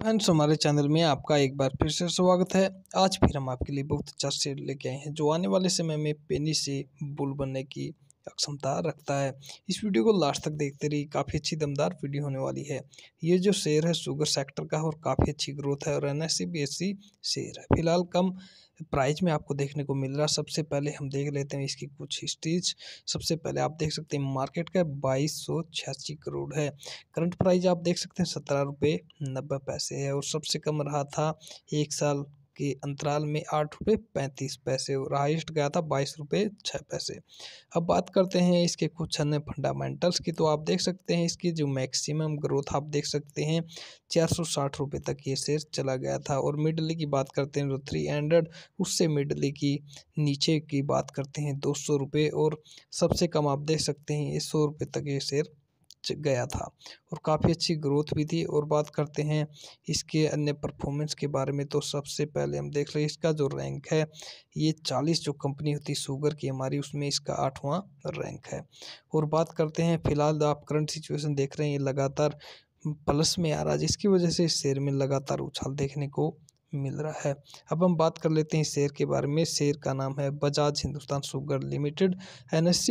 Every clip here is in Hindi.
फ्रेंड्स हमारे चैनल में आपका एक बार फिर से स्वागत है आज फिर हम आपके लिए बहुत अच्छा शेर लेके आए हैं जो आने वाले समय में पेनी से बुल बनने की क्षमता रखता है इस वीडियो को लास्ट तक देखते रहिए काफ़ी अच्छी दमदार वीडियो होने वाली है ये जो शेयर है शुगर सेक्टर का है और काफ़ी अच्छी ग्रोथ है और एन एस शेयर है फिलहाल कम प्राइस में आपको देखने को मिल रहा है सबसे पहले हम देख लेते हैं इसकी कुछ हिस्ट्रीज सबसे पहले आप देख सकते हैं मार्केट का बाईस सौ छियासी करोड़ है करंट प्राइस आप देख सकते हैं सत्रह रुपये नब्बे पैसे है और सबसे कम रहा था एक साल के अंतराल में आठ रुपये पैंतीस पैसे और हाइस्ट गया था बाईस रुपये छः पैसे अब बात करते हैं इसके कुछ अन्य फंडामेंटल्स की तो आप देख सकते हैं इसकी जो मैक्सिमम ग्रोथ आप देख सकते हैं चार सौ साठ रुपये तक ये शेयर चला गया था और मिडली की बात करते हैं जो थ्री हंड्रेड उससे मिडली की नीचे की बात करते हैं दो सौ रुपये और सबसे कम आप देख सकते हैं ये सौ रुपये तक ये शेयर गया था और काफ़ी अच्छी ग्रोथ भी थी और बात करते हैं इसके अन्य परफॉर्मेंस के बारे में तो सबसे पहले हम देख रहे हैं इसका जो रैंक है ये चालीस जो कंपनी होती शुगर की हमारी उसमें इसका आठवां रैंक है और बात करते हैं फिलहाल आप करंट सिचुएशन देख रहे हैं ये लगातार प्लस में आ रहा है जिसकी वजह से इस शेयर में लगातार उछाल देखने को मिल रहा है अब हम बात कर लेते हैं शेयर के बारे में शेयर का नाम है Bajaj Hindusthan sugar limited N S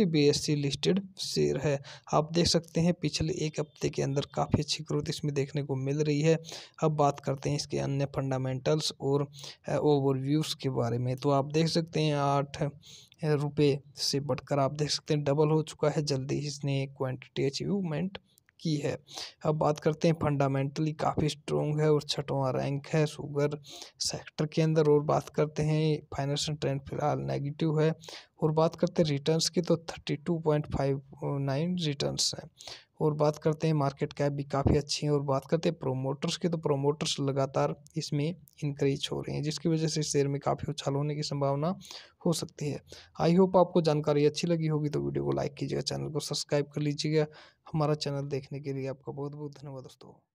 listed share है आप देख सकते हैं पिछले एक हफ्ते के अंदर काफ़ी अच्छी ग्रोथ इसमें देखने को मिल रही है अब बात करते हैं इसके अन्य फंडामेंटल्स और ओवरव्यूज़ के बारे में तो आप देख सकते हैं आठ रुपये से बढ़कर आप देख सकते हैं डबल हो चुका है जल्दी इसने क्वांटिटी अचीवमेंट की है अब बात करते हैं फंडामेंटली काफ़ी स्ट्रॉन्ग है और छठवां रैंक है शुगर सेक्टर के अंदर और बात करते हैं फाइनेंशियल ट्रेंड फिलहाल नेगेटिव है और बात करते हैं रिटर्न्स की तो thirty two point five nine returns हैं और बात करते हैं मार्केट कैप भी काफ़ी अच्छी है और बात करते हैं प्रोमोटर्स की तो प्रोमोटर्स लगातार इसमें इंक्रीज हो रहे हैं जिसकी वजह से शेयर में काफ़ी उछाल होने की संभावना हो सकती है आई होप आपको जानकारी अच्छी लगी होगी तो वीडियो को लाइक कीजिएगा चैनल को सब्सक्राइब कर लीजिएगा हमारा चैनल देखने के लिए आपका बहुत बहुत धन्यवाद दोस्तों